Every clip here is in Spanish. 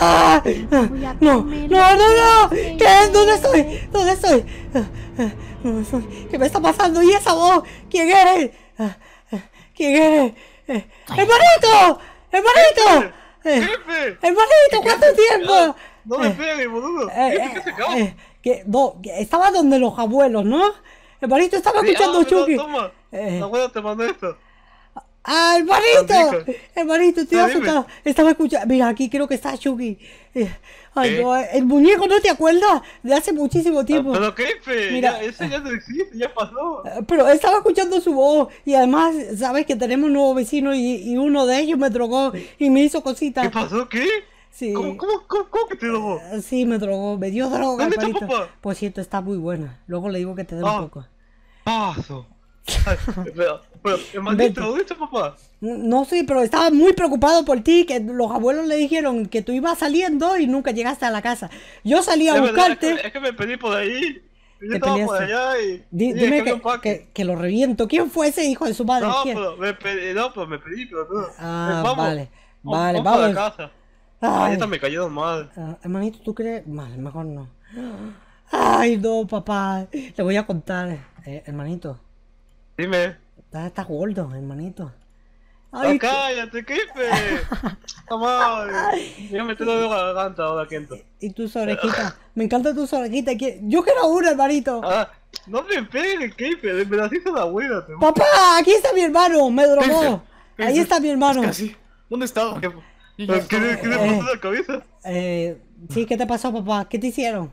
no, no! ¿Qué? ¿Dónde estoy? ¿Dónde estoy? ¿Qué me está pasando? ¿Y esa voz? ¿Quién eres? ¿Quién eres? ¡Hermanito! ¡Hermanito! ¡Jefe! ¡Hermanito! ¿Cuánto tiempo? No me pegues, boludo. Eh, ¿Qué eh, eh, No, estaba donde los abuelos, ¿no? Hermanito, estaba escuchando ah, Chucky. Toma, abuelo te mandó esto. ¡Ah, hermanito! Hermanito, te estaba, ah, estaba escuchando. Mira, aquí creo que está Chucky. Eh, ay, el muñeco no te acuerdas de hace muchísimo ah, tiempo. Pero qué fe? mira, eso ya no existe, ya pasó. Ah, pero estaba escuchando su voz y además, sabes que tenemos un nuevo vecino y, uno de ellos me drogó y me hizo cositas. ¿Qué pasó? ¿Qué? Sí. ¿Cómo, cómo, cómo, que te drogó? Sí, me drogó, me dio droga. ¿Dónde está, papá? Por cierto, está muy buena. Luego le digo que te dé un poco. Paso. Pero, maldito, ¿dónde papá? No sé, pero estaba muy preocupado por ti, que los abuelos le dijeron que tú ibas saliendo y nunca llegaste a la casa. Yo salí a buscarte. es, que, me pedí por ahí. Yo estaba por allá y... dime que, que, lo reviento. ¿Quién fue ese hijo de su madre? No, pero me pedí, no, pero me pedí, pero Ah, eh, vale, vale, vamos. vamos. la casa. Ay, me cayó mal. Ah, hermanito, ¿tú crees? Mal, mejor no. Ay, no, papá. Le voy a contar, eh, hermanito. Dime. Estás, gordo, hermanito. ¡Ah, Ay, cállate, Kipe. Yo me estoy lo a la garganta ahora, Kento. Y tus orejitas. me encanta tus orejitas. Yo quiero una, hermanito. Ah, no me pegues, Kipe. Me las hizo la abuela. Papá, aquí está mi hermano. Me drogó. Ahí está mi hermano. ¿Dónde estaba? ¿Qué, le pasó eh, la cabeza? Eh, sí, ¿qué te pasó, papá? ¿Qué te hicieron?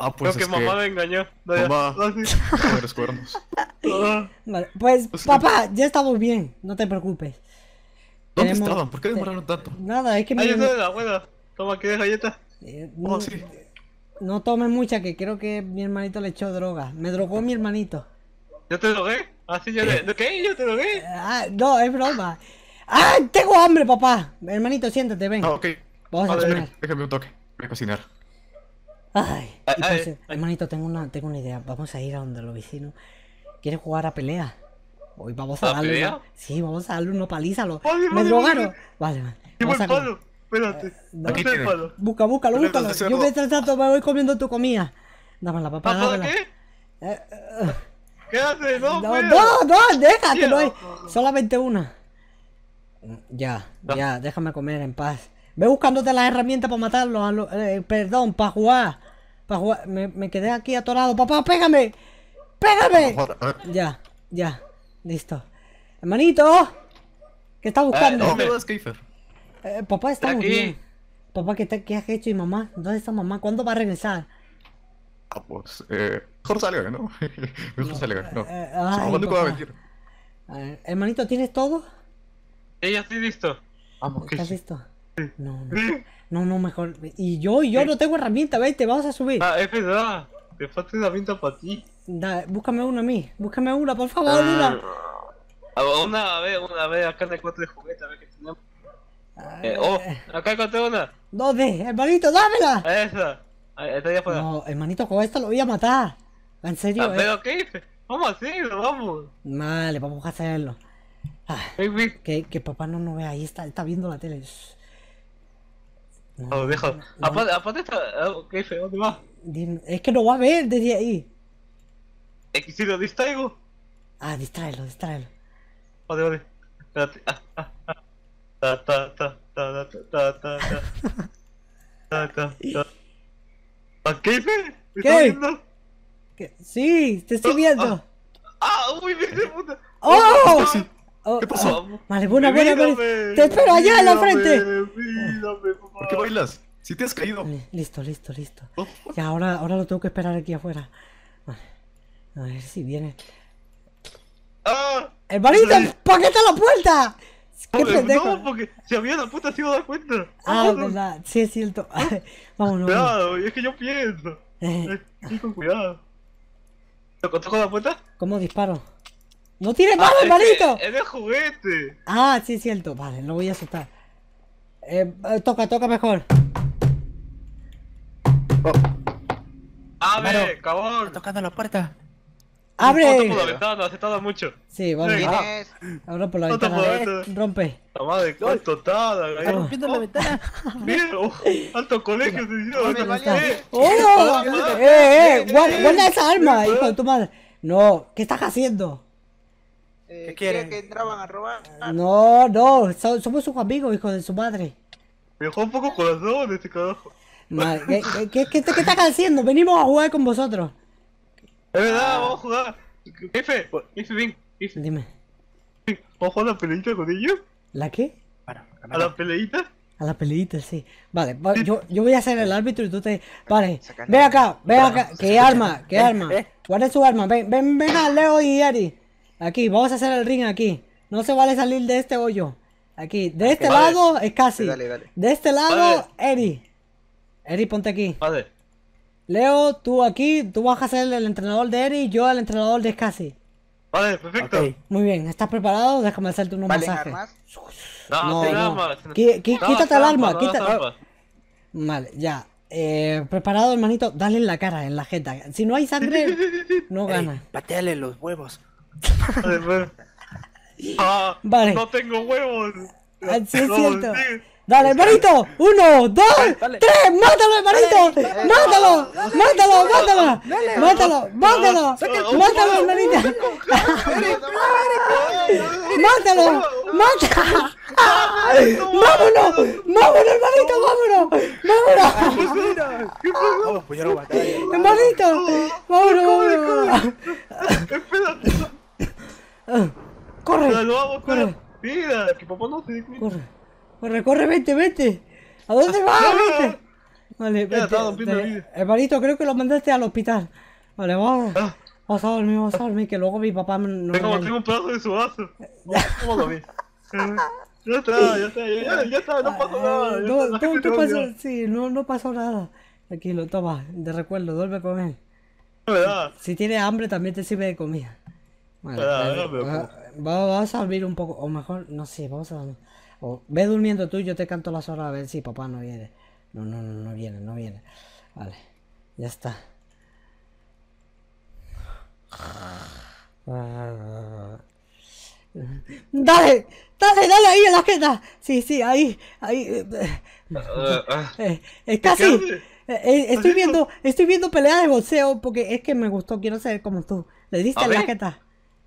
Ah, Creo pues que, mamá me engañó. No, mamá. Ah, cuernos. Vale, pues, pues, papá, ya estamos bien, no te preocupes. ¿Dónde estaban? ¿Por qué demoraron tanto? Nada, es que me. Ahí la abuela. Toma, ¿quieres galleta? Eh, oh, no, sí. no tomes mucha, que creo que mi hermanito le echó droga. Me drogó mi hermanito. ¿Yo te drogué? Ah, sí, yo le... Eh. qué? ¿Yo te drogué? Ah, no, es broma. ¡Ah! Tengo hambre, papá. Hermanito, siéntate, ven. Ah, ok. Vamos a, comer. Déjame un toque. Voy a cocinar. Ay, hermanito, tengo una, tengo una idea. Vamos a ir a donde los vecinos. ¿Quieres jugar a pelea? Hoy vamos a, darle. Pelea? Sí, vamos a darle una paliza. Vale, Me vale, Vale, vale. Vamos eh, palo. Espérate. Busca, búscalo, búscalo. Yo mientras tanto me voy comiendo tu comida. Dame la papá. de qué? Eh, ¿Qué haces? ¡No, Quédate, no, no, no, déjate, no Solamente una. Ya, ah. ya, déjame comer en paz. Ve buscándote las herramientas para matarlo, eh, perdón, para jugar. Para jugar. Me, quedé aquí atorado. Papá, pégame. Pégame. Eh. Ya, ya. Listo. Hermanito. ¿Qué estás eh, buscando? Eh, papá, está aquí. bien. Papá, ¿qué, te, has hecho? ¿Y mamá? ¿Dónde está mamá? ¿Cuándo va a regresar? Ah, pues, eh, mejor salga, ¿no? mejor salga, ¿no? Eh, ay, ¿Cuándo va a venir? hermanito, ¿tienes todo? Sí, ya estoy listo. Vamos, ¿Estás listo? No, no. No, no, mejor. Y yo, yo no tengo herramienta, te vamos a subir. Ah, es verdad. Te falta herramienta para ti. Dale, búscame una a mí. Búscame una, por favor, ah. una. Ah, una, a ver, una, a ver, acá de cuatro de juguete, a ver qué tenemos. Ah. Eh, oh, acá encontré una. ¿Dónde? Hermanito, dámela. esa. ahí esta ya fue No, hermanito, con esto lo voy a matar. En serio. Eh. ¿Pero qué hice? Vamos así vamos. Vale, vamos a hacerlo. que, que, papá no nos vea, ahí está, está viendo la tele. Oh, no, Aparte está. Oh, ¿Qué ¿Dónde va? Es que no va a ver desde ahí. Es que si lo distraigo. Ah, distráelo, distráelo. Vale, vale. Espérate. Ah, ah, ah. Ta, ta, ta, ta, ta, ta, ta. ta, ¿Qué ¿Qué? Sí, te estoy ah, viendo. Ah, ah uy, me puta. ¡Oh! Oh, ¿Qué pasó? Oh, oh. vale, buena, buena, buena. Te espero allá en la frente. por, qué bailas? Si te has caído. Listo, listo, listo. Ya, ahora, ahora lo tengo que esperar aquí afuera. A ver si viene. ¡Ah! marido sí. ¿para qué está la puerta? ¿Qué pendejo? No, porque si había la puerta se iba a cuenta. Ah, verdad. Sí, es cierto. Ah. Vámonos. Cuidado, es que yo pienso. sí, eh. eh, con cuidado. ¿Lo contó con la puerta? ¿Cómo disparo? ¡No tiene nada ah, hermanito! ¡Es de juguete! Ah, sí, es cierto. Vale, lo voy a soltar eh, eh, toca, toca mejor. Oh. ¡Abre, cabrón! Está tocando la puerta. ¡Abre! No por la ventana, hace mucho. Sí, vale. Ahora por la ventana. ¿eh? Rompe. La madre, cuánto tada, Está rompiendo la oh. ventana. Mira, oh, alto colegio, señor. ¡Oh! Eh, ¡Eh, eh! Guarda esa arma, hijo de tu madre. No, ¿qué estás haciendo? Eh, ¿Qué quieren? que entraban a robar. No, no, somos sus amigos, hijo de su madre. Me dejó un poco corazón este carajo. ¿qué, qué, qué, qué, haciendo? Venimos a jugar con vosotros. Es verdad, vamos a jugar. Jefe, ese Dime. ¿Vamos a jugar la peleita con ellos? ¿La qué? ¿A la peleita? A la peleita, sí. Vale, yo, yo voy a ser el árbitro y tú te... Vale, ven acá, ven acá. ¿Qué arma? ¿Qué eh, arma? ¿Cuál eh. es su arma? Ven, ven, ven a Leo y Ari. Aquí, vamos a hacer el ring aquí. No se vale salir de este hoyo. Aquí, de este lado es casi. Dale, dale. De este lado, Eri. Eri, ponte aquí. Vale. Leo, tú aquí, tú vas a ser el entrenador de Eri, yo el entrenador de Scassi. Vale, perfecto. Muy bien, ¿estás preparado? Déjame hacerte unos ¿Vale, No, no, no. Armas. quítate el arma, Vale, ya. Eh, preparado, hermanito, dale en la cara, en la jeta. Si no hay sangre, no gana. pateale los huevos. Ah, vale. No tengo huevos. Ah, es cierto. Dale, hermanito. Uno, dos, tres. Mátalo, hermanito. mátalo, mátalo, ah, mátalo. Mátalo, mátalo. Mátalo, hermanita. Mátalo, mátalo. ¡Vámonos! ¡Vámonos, hermanito! ¡Vámonos! ¡Vámonos! ¡Hermanito! ¡Vámonos, vámonos! ¡Corre! ¡Corre! ¡Que papá no te ¡Corre! ¡Corre, corre! ¡Vete, vete! ¿A dónde ah, vas? ¡Vete! vale, vete. Hermanito, creo que lo mandaste al hospital. Vale, vamos. Ah. Vamos a dormir, vamos a dormir, que luego mi papá no... Tengo, tengo un pedazo de su vaso. ¿Cómo lo vi? Ya está, ya está, ya, ya está, no pasó nada. no, no, pasó, sí, no, no pasó nada. Tranquilo, toma, de recuerdo, duerme con él. Si, si tienes hambre también te sirve de comida. Vamos ah, ah, a salir un poco, o mejor, no sé, vamos a... O, ve durmiendo tú y yo te canto las horas a ver si papá no viene. No, no, no, no viene, no viene. Vale, ya está. Dale, dale, dale ahí en la jeta. Sí, sí, ahí, ahí. Eh, eh, eh, casi. estoy viendo, estoy viendo peleas de boxeo porque es que me gustó, quiero ser como tú. Le diste en la jeta.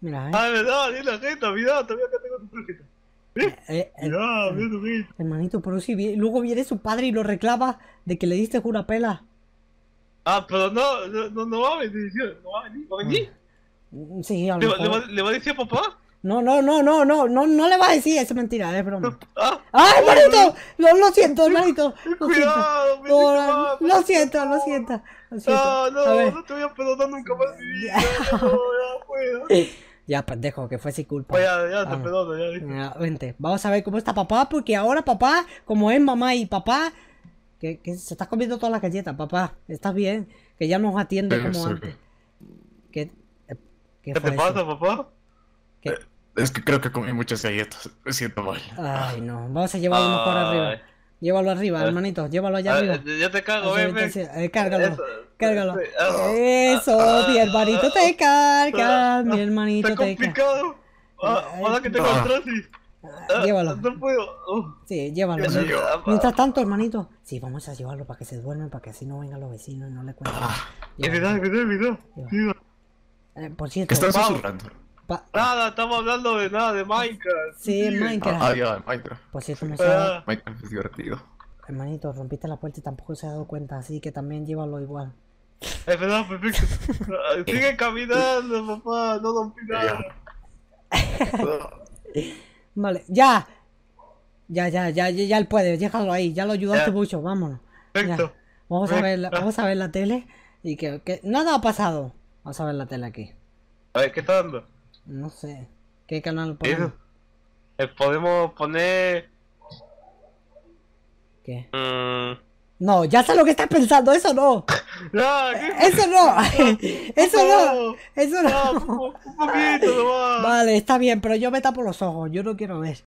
Mira, eh. Ah, verdad, tiene la gente! mirá, todavía acá tengo tu tarjeta. ¿Eh? Eh, eh mirá, eh, mirá tu Hermanito, pero si luego viene su padre y lo reclama de que le diste una pela. Ah, pero no, no, no va a venir, no va a venir, ¿va a venir? Mm, sí, a lo ¿Le, va, a decir a papá? No, no, no, no, no, no, no le va a decir, es mentira, es broma. ¡Ah, ¡Ay, ah, hermanito! Lo, lo, siento, hermanito. Lo Cuidado, siento. No, lo siento, lo siento. Lo siento. Ah, no, no, no te voy a perdonar nunca más mi vida. No, no, puedo. Ya, pendejo, que fue sin culpa. Oye, pues ya, te ah. perdono, ya, Vente, vamos a ver cómo está papá, porque ahora papá, como es mamá y papá, que, se está comiendo todas las galletas, papá. Estás bien, que ya nos atiende como antes. ¿Qué, qué, eh, te pasa, papá? Eh, es que creo que comí muchas galletas, me siento mal. Ay, no, vamos a llevar para arriba. Llévalo arriba, hermanito, llévalo allá arriba. Eh, ya te cago, eh, Cárgalo, cárgalo. Ah, Eso, ah, mi hermanito te ah, carga, mi hermanito te carga. Eh, Hola que te Llévalo. No puedo. Uh. Sí, llévalo. Mientras tanto, hermanito. Sí, vamos a llevarlo para que se duerme, para que así no vengan los vecinos y no le cuenten. Es verdad, es verdad, es Por cierto. ¿Qué estás susurrando? nada, estamos hablando de nada, de Minecraft. Sí, Minecraft. Ah, ya, Minecraft. Pues esto me se Minecraft es divertido. Hermanito, rompiste la puerta y tampoco se ha dado cuenta, así que también llévalo igual. Es verdad, perfecto. Sigue caminando, papá, no rompí nada. vale, ya. Ya, ya, ya, ya, él puedes déjalo ahí, ya lo ayudaste mucho, vámonos. Perfecto. Vamos a, ver la, vamos a ver la tele y que, que nada ha pasado. Vamos a ver la tele aquí. A ver, ¿qué está dando? No sé. ¿Qué canal ponemos? podemos poner. ¿Qué? Mm. No, ya sé lo que estás pensando, eso no. eso no. eso no. Eso no. Vale, está bien, pero yo me tapo los ojos, yo no quiero ver.